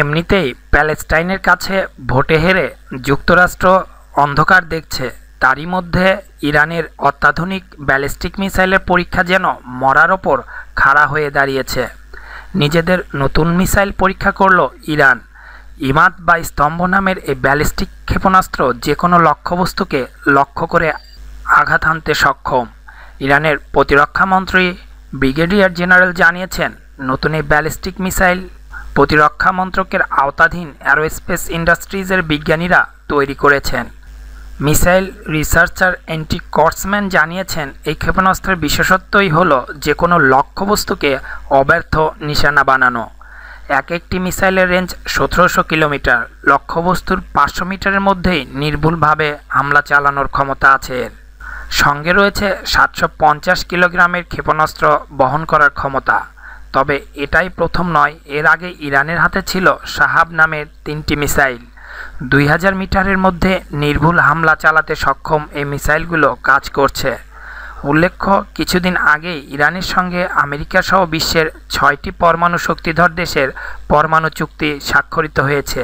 এমনিতেই প্যালেস্টাইনের কাছে ভোটে হেরে যুক্তরাষ্ট্র অন্ধকার দেখছে তারই মধ্যে ইরানের অত্যাধুনিক ব্যালিস্টিক মিসাইলের পরীক্ষা যেন মরার ওপর খাড়া হয়ে দাঁড়িয়েছে নিজেদের নতুন মিসাইল পরীক্ষা করল ইরান ইমাদ বা স্তম্ভ নামের এই ব্যালিস্টিক ক্ষেপণাস্ত্র যে কোনো লক্ষ্যবস্তুকে লক্ষ্য করে আঘাত হানতে সক্ষম ইরানের প্রতিরক্ষা মন্ত্রী ব্রিগেডিয়ার জেনারেল জানিয়েছেন নতুন এই ব্যালিস্টিক মিসাইল প্রতিরক্ষা মন্ত্রকের আওতাধীন অ্যারোস্পেস ইন্ডাস্ট্রিজের বিজ্ঞানীরা তৈরি করেছেন মিসাইল রিসার্চার অ্যান্টি কর্সম্যান জানিয়েছেন এই ক্ষেপণাস্ত্রের বিশেষত্বই হল যে কোনো লক্ষ্যবস্তুকে অব্যর্থ নিশানা বানানো এক একটি মিসাইলের রেঞ্জ সতেরোশো কিলোমিটার লক্ষ্যবস্তুর পাঁচশো মিটারের মধ্যেই নির্ভুলভাবে হামলা চালানোর ক্ষমতা আছে এর সঙ্গে রয়েছে সাতশো পঞ্চাশ কিলোগ্রামের ক্ষেপণাস্ত্র বহন করার ক্ষমতা তবে এটাই প্রথম নয় এর আগে ইরানের হাতে ছিল সাহাব নামের তিনটি মিসাইল দুই হাজার মিটারের মধ্যে নির্ভুল হামলা চালাতে সক্ষম এই মিসাইলগুলো কাজ করছে উল্লেখ্য কিছুদিন আগেই ইরানের সঙ্গে আমেরিকা সহ বিশ্বের ছয়টি পরমাণু শক্তিধর দেশের পরমাণু চুক্তি স্বাক্ষরিত হয়েছে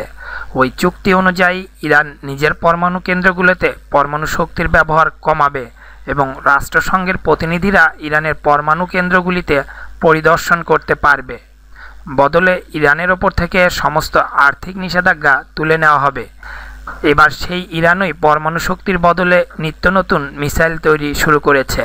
ওই চুক্তি অনুযায়ী ইরান নিজের পরমাণু কেন্দ্রগুলোতে পরমাণু শক্তির ব্যবহার কমাবে এবং রাষ্ট্রসংঘের প্রতিনিধিরা ইরানের পরমাণু কেন্দ্রগুলিতে পরিদর্শন করতে পারবে বদলে ইরানের ওপর থেকে সমস্ত আর্থিক নিষেধাজ্ঞা তুলে নেওয়া হবে এবার সেই ইরানই পরমাণু শক্তির বদলে নিত্য নতুন মিসাইল তৈরি শুরু করেছে